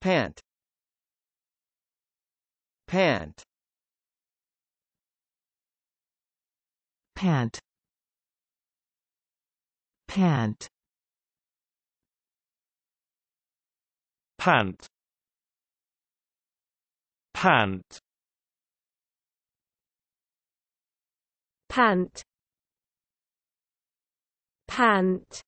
pant pant pant pant pant pant pant pant